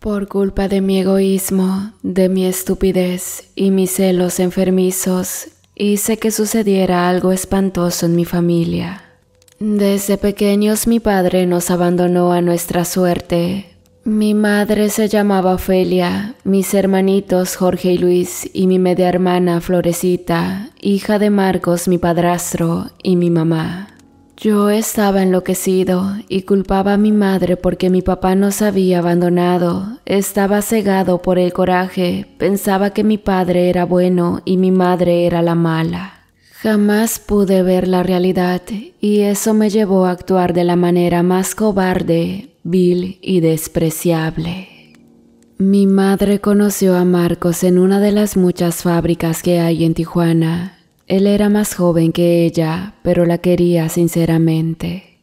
Por culpa de mi egoísmo, de mi estupidez y mis celos enfermizos, hice que sucediera algo espantoso en mi familia. Desde pequeños mi padre nos abandonó a nuestra suerte. Mi madre se llamaba Ofelia, mis hermanitos Jorge y Luis y mi media hermana Florecita, hija de Marcos mi padrastro y mi mamá. Yo estaba enloquecido y culpaba a mi madre porque mi papá nos había abandonado. Estaba cegado por el coraje, pensaba que mi padre era bueno y mi madre era la mala. Jamás pude ver la realidad y eso me llevó a actuar de la manera más cobarde, vil y despreciable. Mi madre conoció a Marcos en una de las muchas fábricas que hay en Tijuana. Él era más joven que ella, pero la quería sinceramente.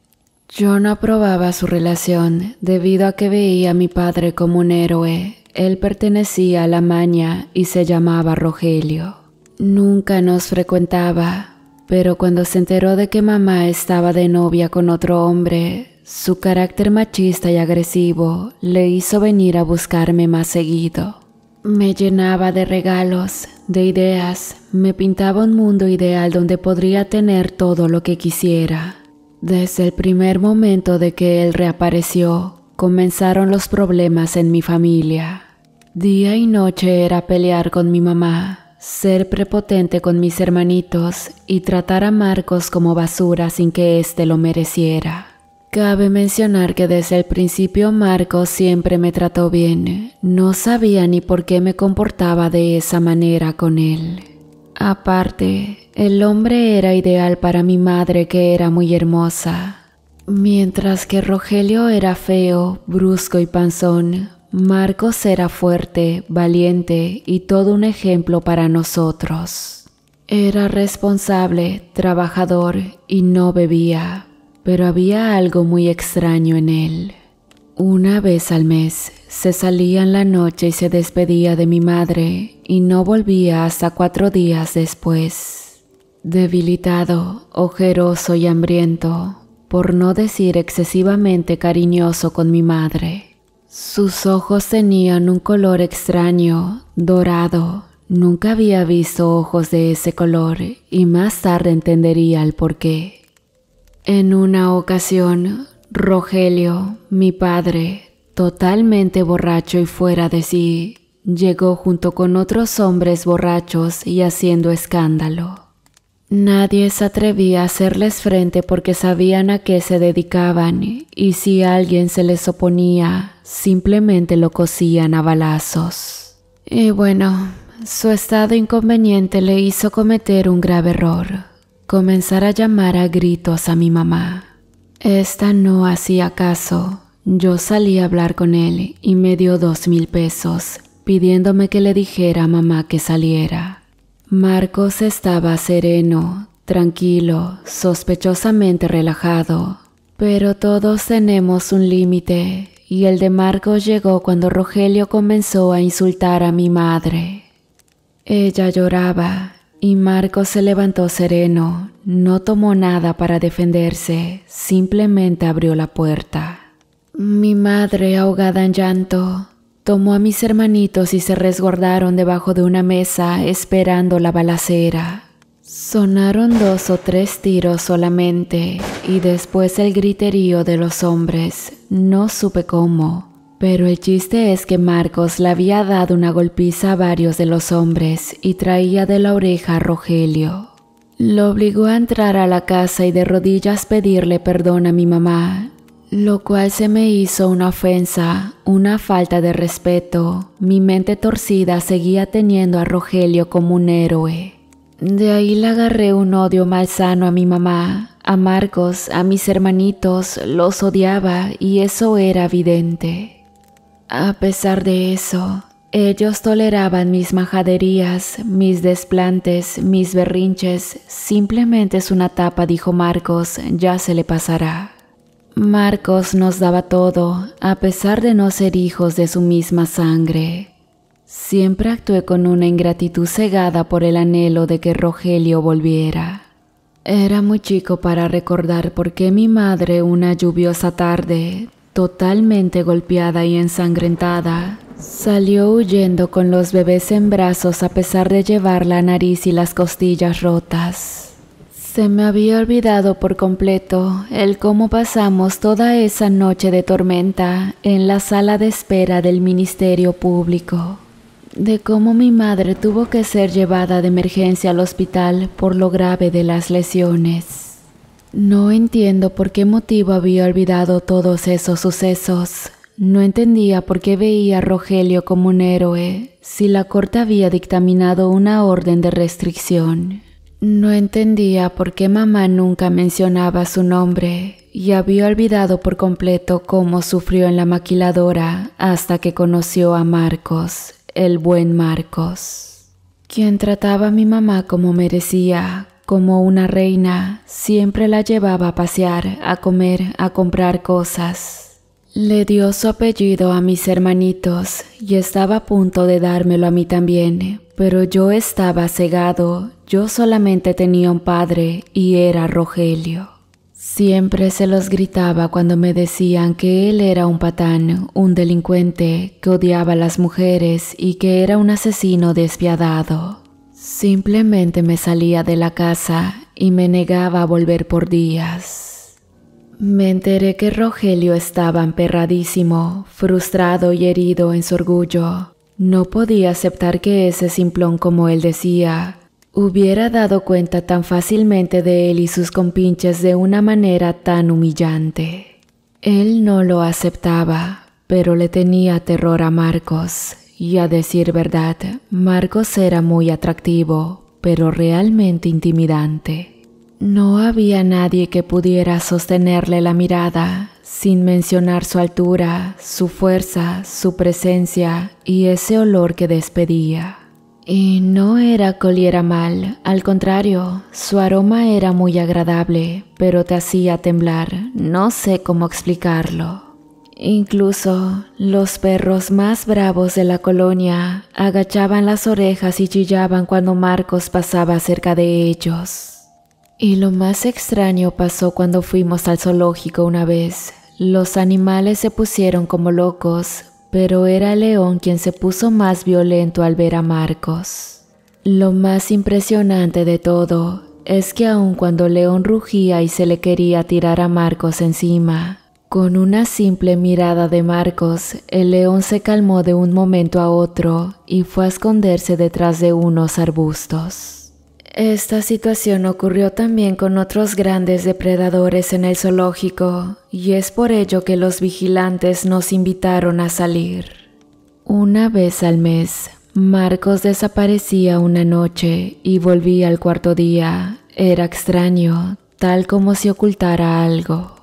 Yo no aprobaba su relación debido a que veía a mi padre como un héroe. Él pertenecía a la maña y se llamaba Rogelio. Nunca nos frecuentaba, pero cuando se enteró de que mamá estaba de novia con otro hombre, su carácter machista y agresivo le hizo venir a buscarme más seguido. Me llenaba de regalos, de ideas, me pintaba un mundo ideal donde podría tener todo lo que quisiera. Desde el primer momento de que él reapareció, comenzaron los problemas en mi familia. Día y noche era pelear con mi mamá, ser prepotente con mis hermanitos y tratar a Marcos como basura sin que éste lo mereciera. Cabe mencionar que desde el principio Marco siempre me trató bien. No sabía ni por qué me comportaba de esa manera con él. Aparte, el hombre era ideal para mi madre que era muy hermosa. Mientras que Rogelio era feo, brusco y panzón, Marcos era fuerte, valiente y todo un ejemplo para nosotros. Era responsable, trabajador y no bebía pero había algo muy extraño en él. Una vez al mes se salía en la noche y se despedía de mi madre y no volvía hasta cuatro días después. Debilitado, ojeroso y hambriento, por no decir excesivamente cariñoso con mi madre. Sus ojos tenían un color extraño, dorado. Nunca había visto ojos de ese color y más tarde entendería el porqué. En una ocasión, Rogelio, mi padre, totalmente borracho y fuera de sí, llegó junto con otros hombres borrachos y haciendo escándalo. Nadie se atrevía a hacerles frente porque sabían a qué se dedicaban y si alguien se les oponía, simplemente lo cosían a balazos. Y bueno, su estado inconveniente le hizo cometer un grave error comenzar a llamar a gritos a mi mamá. Esta no hacía caso. Yo salí a hablar con él y me dio dos mil pesos, pidiéndome que le dijera a mamá que saliera. Marcos estaba sereno, tranquilo, sospechosamente relajado, pero todos tenemos un límite y el de Marcos llegó cuando Rogelio comenzó a insultar a mi madre. Ella lloraba y Marco se levantó sereno, no tomó nada para defenderse, simplemente abrió la puerta. Mi madre, ahogada en llanto, tomó a mis hermanitos y se resguardaron debajo de una mesa esperando la balacera. Sonaron dos o tres tiros solamente y después el griterío de los hombres, no supe cómo. Pero el chiste es que Marcos le había dado una golpiza a varios de los hombres y traía de la oreja a Rogelio. Lo obligó a entrar a la casa y de rodillas pedirle perdón a mi mamá, lo cual se me hizo una ofensa, una falta de respeto. Mi mente torcida seguía teniendo a Rogelio como un héroe. De ahí le agarré un odio malsano a mi mamá, a Marcos, a mis hermanitos, los odiaba y eso era evidente. A pesar de eso, ellos toleraban mis majaderías, mis desplantes, mis berrinches. Simplemente es una tapa, dijo Marcos, ya se le pasará. Marcos nos daba todo, a pesar de no ser hijos de su misma sangre. Siempre actué con una ingratitud cegada por el anhelo de que Rogelio volviera. Era muy chico para recordar por qué mi madre una lluviosa tarde Totalmente golpeada y ensangrentada, salió huyendo con los bebés en brazos a pesar de llevar la nariz y las costillas rotas. Se me había olvidado por completo el cómo pasamos toda esa noche de tormenta en la sala de espera del Ministerio Público, de cómo mi madre tuvo que ser llevada de emergencia al hospital por lo grave de las lesiones. No entiendo por qué motivo había olvidado todos esos sucesos. No entendía por qué veía a Rogelio como un héroe si la corte había dictaminado una orden de restricción. No entendía por qué mamá nunca mencionaba su nombre y había olvidado por completo cómo sufrió en la maquiladora hasta que conoció a Marcos, el buen Marcos, quien trataba a mi mamá como merecía, como una reina, siempre la llevaba a pasear, a comer, a comprar cosas. Le dio su apellido a mis hermanitos y estaba a punto de dármelo a mí también, pero yo estaba cegado, yo solamente tenía un padre y era Rogelio. Siempre se los gritaba cuando me decían que él era un patán, un delincuente, que odiaba a las mujeres y que era un asesino despiadado. Simplemente me salía de la casa y me negaba a volver por días. Me enteré que Rogelio estaba emperradísimo, frustrado y herido en su orgullo. No podía aceptar que ese simplón, como él decía, hubiera dado cuenta tan fácilmente de él y sus compinches de una manera tan humillante. Él no lo aceptaba, pero le tenía terror a Marcos, y a decir verdad, Marcos era muy atractivo, pero realmente intimidante. No había nadie que pudiera sostenerle la mirada, sin mencionar su altura, su fuerza, su presencia y ese olor que despedía. Y no era que oliera mal, al contrario, su aroma era muy agradable, pero te hacía temblar, no sé cómo explicarlo. Incluso los perros más bravos de la colonia agachaban las orejas y chillaban cuando Marcos pasaba cerca de ellos. Y lo más extraño pasó cuando fuimos al zoológico una vez. Los animales se pusieron como locos, pero era León quien se puso más violento al ver a Marcos. Lo más impresionante de todo es que aun cuando León rugía y se le quería tirar a Marcos encima, con una simple mirada de Marcos, el león se calmó de un momento a otro y fue a esconderse detrás de unos arbustos. Esta situación ocurrió también con otros grandes depredadores en el zoológico y es por ello que los vigilantes nos invitaron a salir. Una vez al mes, Marcos desaparecía una noche y volvía al cuarto día. Era extraño, tal como si ocultara algo.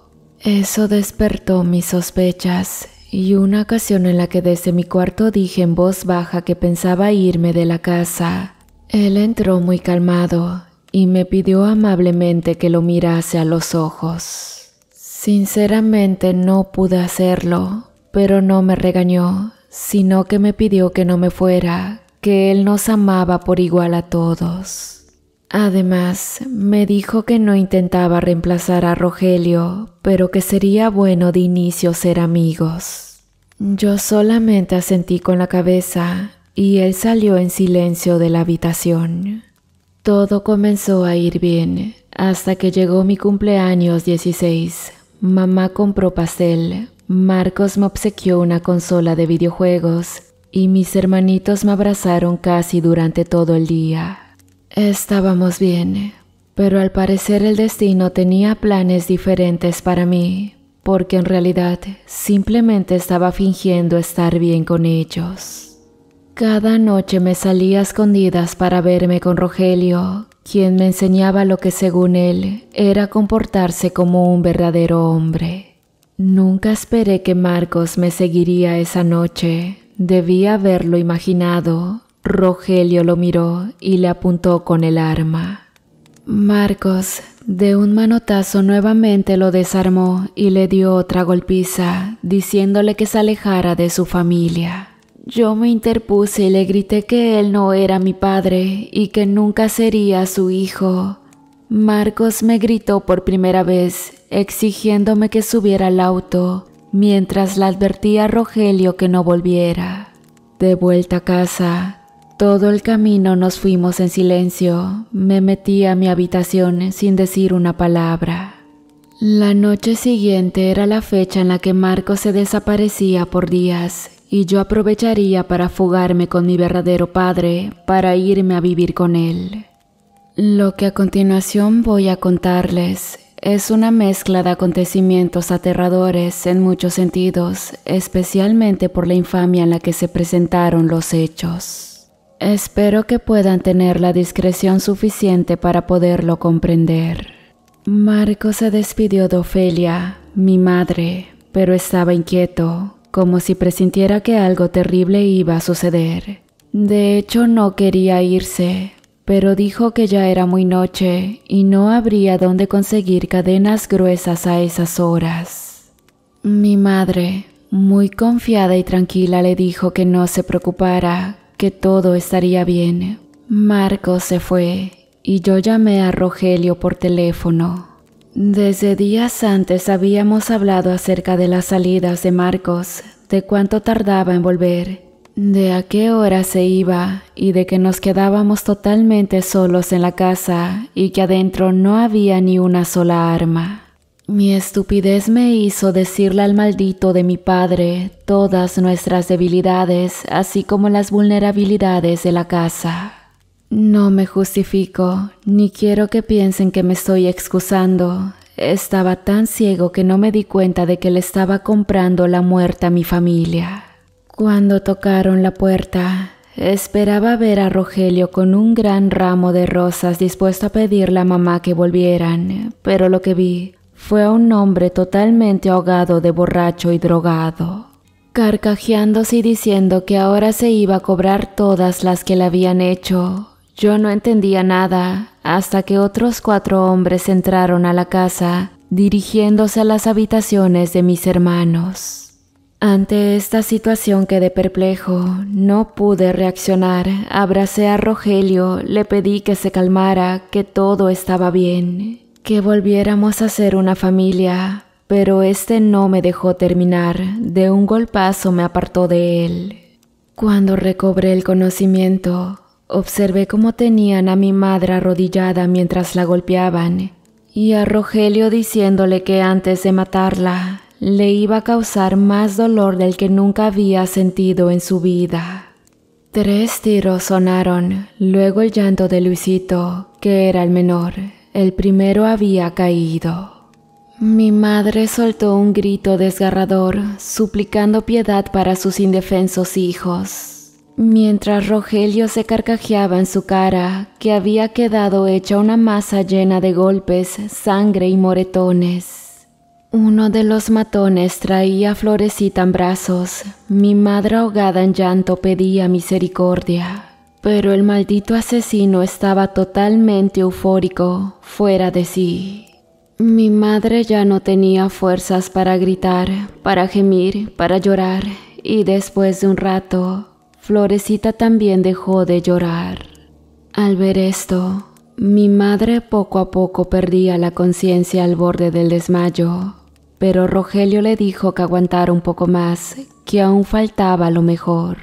Eso despertó mis sospechas y una ocasión en la que desde mi cuarto dije en voz baja que pensaba irme de la casa. Él entró muy calmado y me pidió amablemente que lo mirase a los ojos. Sinceramente no pude hacerlo, pero no me regañó, sino que me pidió que no me fuera, que él nos amaba por igual a todos. Además, me dijo que no intentaba reemplazar a Rogelio, pero que sería bueno de inicio ser amigos. Yo solamente asentí con la cabeza y él salió en silencio de la habitación. Todo comenzó a ir bien hasta que llegó mi cumpleaños 16. Mamá compró pastel, Marcos me obsequió una consola de videojuegos y mis hermanitos me abrazaron casi durante todo el día. Estábamos bien, pero al parecer el destino tenía planes diferentes para mí, porque en realidad simplemente estaba fingiendo estar bien con ellos. Cada noche me salía a escondidas para verme con Rogelio, quien me enseñaba lo que según él era comportarse como un verdadero hombre. Nunca esperé que Marcos me seguiría esa noche, debía haberlo imaginado, Rogelio lo miró y le apuntó con el arma. Marcos, de un manotazo, nuevamente lo desarmó y le dio otra golpiza, diciéndole que se alejara de su familia. Yo me interpuse y le grité que él no era mi padre y que nunca sería su hijo. Marcos me gritó por primera vez, exigiéndome que subiera al auto, mientras le advertía a Rogelio que no volviera. De vuelta a casa, todo el camino nos fuimos en silencio. Me metí a mi habitación sin decir una palabra. La noche siguiente era la fecha en la que Marco se desaparecía por días y yo aprovecharía para fugarme con mi verdadero padre para irme a vivir con él. Lo que a continuación voy a contarles es una mezcla de acontecimientos aterradores en muchos sentidos, especialmente por la infamia en la que se presentaron los hechos. Espero que puedan tener la discreción suficiente para poderlo comprender. Marco se despidió de Ofelia, mi madre, pero estaba inquieto, como si presintiera que algo terrible iba a suceder. De hecho, no quería irse, pero dijo que ya era muy noche y no habría dónde conseguir cadenas gruesas a esas horas. Mi madre, muy confiada y tranquila, le dijo que no se preocupara, todo estaría bien. Marcos se fue y yo llamé a Rogelio por teléfono. Desde días antes habíamos hablado acerca de las salidas de Marcos, de cuánto tardaba en volver, de a qué hora se iba y de que nos quedábamos totalmente solos en la casa y que adentro no había ni una sola arma. Mi estupidez me hizo decirle al maldito de mi padre todas nuestras debilidades, así como las vulnerabilidades de la casa. No me justifico, ni quiero que piensen que me estoy excusando. Estaba tan ciego que no me di cuenta de que le estaba comprando la muerte a mi familia. Cuando tocaron la puerta, esperaba ver a Rogelio con un gran ramo de rosas dispuesto a pedirle a mamá que volvieran, pero lo que vi fue a un hombre totalmente ahogado de borracho y drogado, carcajeándose y diciendo que ahora se iba a cobrar todas las que le habían hecho. Yo no entendía nada hasta que otros cuatro hombres entraron a la casa, dirigiéndose a las habitaciones de mis hermanos. Ante esta situación que de perplejo, no pude reaccionar, abracé a Rogelio, le pedí que se calmara, que todo estaba bien que volviéramos a ser una familia, pero este no me dejó terminar, de un golpazo me apartó de él. Cuando recobré el conocimiento, observé cómo tenían a mi madre arrodillada mientras la golpeaban, y a Rogelio diciéndole que antes de matarla, le iba a causar más dolor del que nunca había sentido en su vida. Tres tiros sonaron, luego el llanto de Luisito, que era el menor. El primero había caído. Mi madre soltó un grito desgarrador, suplicando piedad para sus indefensos hijos, mientras Rogelio se carcajeaba en su cara, que había quedado hecha una masa llena de golpes, sangre y moretones. Uno de los matones traía florecita en brazos. Mi madre ahogada en llanto pedía misericordia. Pero el maldito asesino estaba totalmente eufórico, fuera de sí. Mi madre ya no tenía fuerzas para gritar, para gemir, para llorar, y después de un rato, Florecita también dejó de llorar. Al ver esto, mi madre poco a poco perdía la conciencia al borde del desmayo, pero Rogelio le dijo que aguantara un poco más, que aún faltaba lo mejor.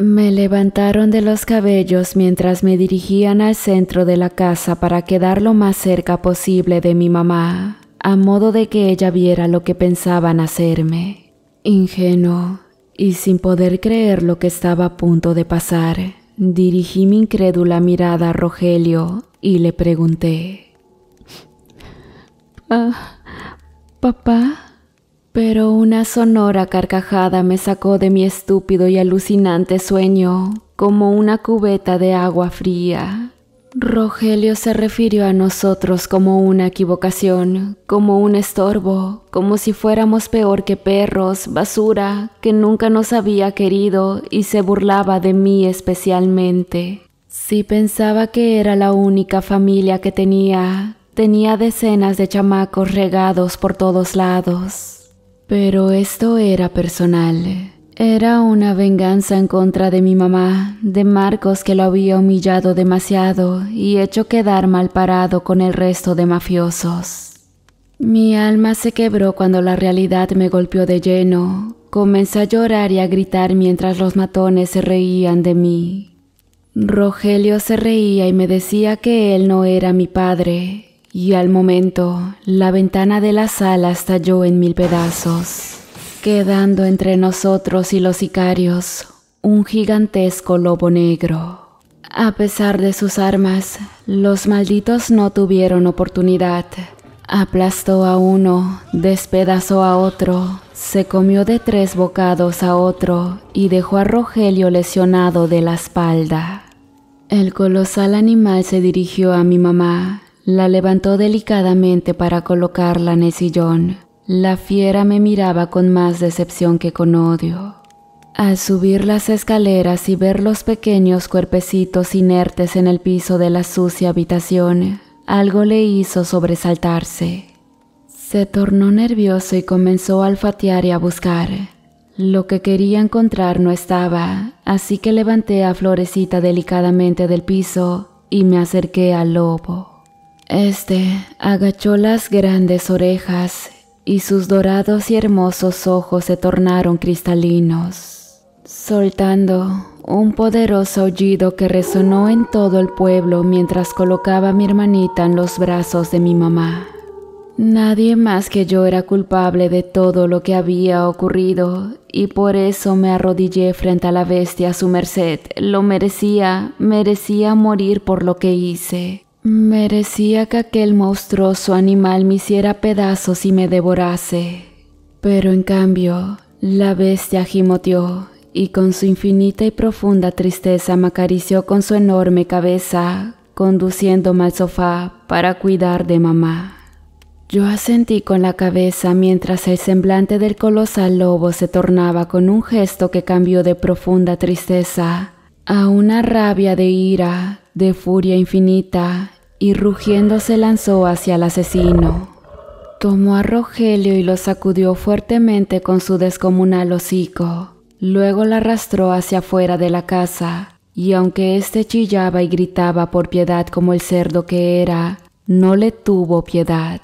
Me levantaron de los cabellos mientras me dirigían al centro de la casa para quedar lo más cerca posible de mi mamá, a modo de que ella viera lo que pensaban hacerme. Ingenuo y sin poder creer lo que estaba a punto de pasar, dirigí mi incrédula mirada a Rogelio y le pregunté. Ah, papá. Pero una sonora carcajada me sacó de mi estúpido y alucinante sueño, como una cubeta de agua fría. Rogelio se refirió a nosotros como una equivocación, como un estorbo, como si fuéramos peor que perros, basura, que nunca nos había querido y se burlaba de mí especialmente. Si pensaba que era la única familia que tenía, tenía decenas de chamacos regados por todos lados. Pero esto era personal. Era una venganza en contra de mi mamá, de Marcos que lo había humillado demasiado y hecho quedar mal parado con el resto de mafiosos. Mi alma se quebró cuando la realidad me golpeó de lleno. Comencé a llorar y a gritar mientras los matones se reían de mí. Rogelio se reía y me decía que él no era mi padre, y al momento, la ventana de la sala estalló en mil pedazos, quedando entre nosotros y los sicarios un gigantesco lobo negro. A pesar de sus armas, los malditos no tuvieron oportunidad. Aplastó a uno, despedazó a otro, se comió de tres bocados a otro y dejó a Rogelio lesionado de la espalda. El colosal animal se dirigió a mi mamá, la levantó delicadamente para colocarla en el sillón. La fiera me miraba con más decepción que con odio. Al subir las escaleras y ver los pequeños cuerpecitos inertes en el piso de la sucia habitación, algo le hizo sobresaltarse. Se tornó nervioso y comenzó a alfatear y a buscar. Lo que quería encontrar no estaba, así que levanté a Florecita delicadamente del piso y me acerqué al lobo. Este agachó las grandes orejas y sus dorados y hermosos ojos se tornaron cristalinos, soltando un poderoso aullido que resonó en todo el pueblo mientras colocaba a mi hermanita en los brazos de mi mamá. Nadie más que yo era culpable de todo lo que había ocurrido y por eso me arrodillé frente a la bestia a su merced. Lo merecía, merecía morir por lo que hice. Merecía que aquel monstruoso animal me hiciera pedazos y me devorase, pero en cambio la bestia gimoteó y con su infinita y profunda tristeza me acarició con su enorme cabeza, conduciéndome al sofá para cuidar de mamá. Yo asentí con la cabeza mientras el semblante del colosal lobo se tornaba con un gesto que cambió de profunda tristeza a una rabia de ira, de furia infinita, y rugiendo se lanzó hacia el asesino. Tomó a Rogelio y lo sacudió fuertemente con su descomunal hocico. Luego la arrastró hacia afuera de la casa, y aunque éste chillaba y gritaba por piedad como el cerdo que era, no le tuvo piedad.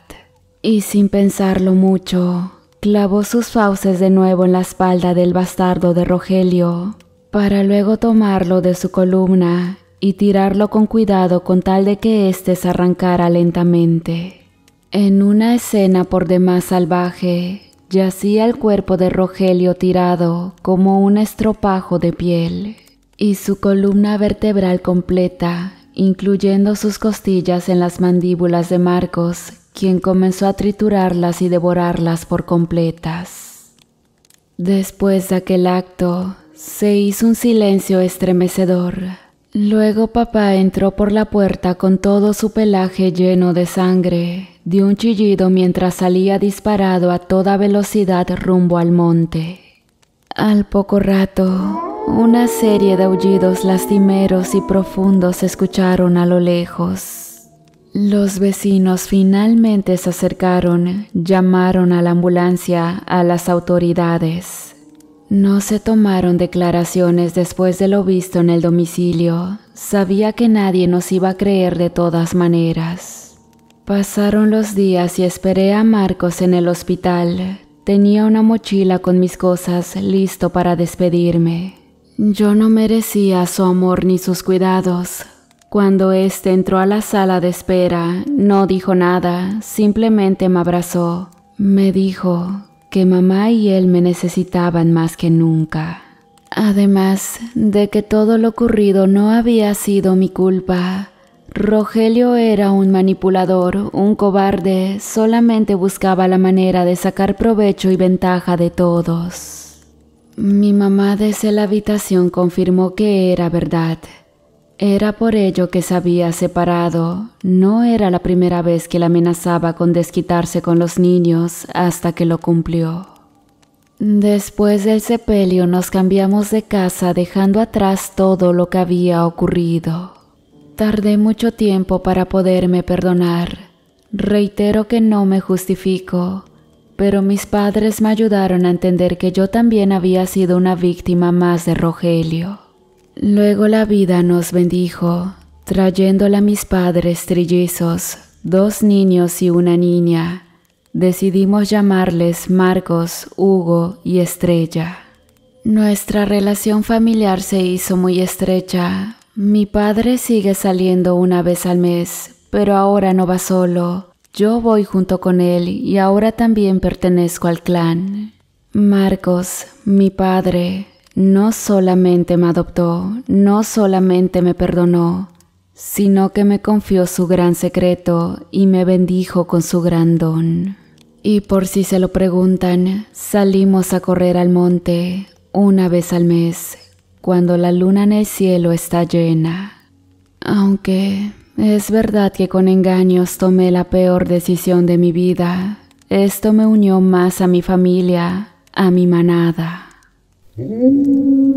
Y sin pensarlo mucho, clavó sus fauces de nuevo en la espalda del bastardo de Rogelio, para luego tomarlo de su columna y tirarlo con cuidado con tal de que éste se arrancara lentamente. En una escena por demás salvaje, yacía el cuerpo de Rogelio tirado como un estropajo de piel, y su columna vertebral completa, incluyendo sus costillas en las mandíbulas de Marcos, quien comenzó a triturarlas y devorarlas por completas. Después de aquel acto, se hizo un silencio estremecedor. Luego papá entró por la puerta con todo su pelaje lleno de sangre, dio un chillido mientras salía disparado a toda velocidad rumbo al monte. Al poco rato, una serie de aullidos lastimeros y profundos se escucharon a lo lejos. Los vecinos finalmente se acercaron, llamaron a la ambulancia, a las autoridades. No se tomaron declaraciones después de lo visto en el domicilio. Sabía que nadie nos iba a creer de todas maneras. Pasaron los días y esperé a Marcos en el hospital. Tenía una mochila con mis cosas listo para despedirme. Yo no merecía su amor ni sus cuidados. Cuando éste entró a la sala de espera, no dijo nada, simplemente me abrazó. Me dijo, que mamá y él me necesitaban más que nunca. Además de que todo lo ocurrido no había sido mi culpa. Rogelio era un manipulador, un cobarde, solamente buscaba la manera de sacar provecho y ventaja de todos. Mi mamá desde la habitación confirmó que era verdad. Era por ello que se había separado. No era la primera vez que la amenazaba con desquitarse con los niños hasta que lo cumplió. Después del sepelio nos cambiamos de casa dejando atrás todo lo que había ocurrido. Tardé mucho tiempo para poderme perdonar. Reitero que no me justifico, pero mis padres me ayudaron a entender que yo también había sido una víctima más de Rogelio. Luego la vida nos bendijo, trayéndola a mis padres trillizos, dos niños y una niña. Decidimos llamarles Marcos, Hugo y Estrella. Nuestra relación familiar se hizo muy estrecha. Mi padre sigue saliendo una vez al mes, pero ahora no va solo. Yo voy junto con él y ahora también pertenezco al clan. Marcos, mi padre, no solamente me adoptó, no solamente me perdonó, sino que me confió su gran secreto y me bendijo con su gran don. Y por si se lo preguntan, salimos a correr al monte una vez al mes, cuando la luna en el cielo está llena. Aunque es verdad que con engaños tomé la peor decisión de mi vida, esto me unió más a mi familia, a mi manada. Mm-hmm.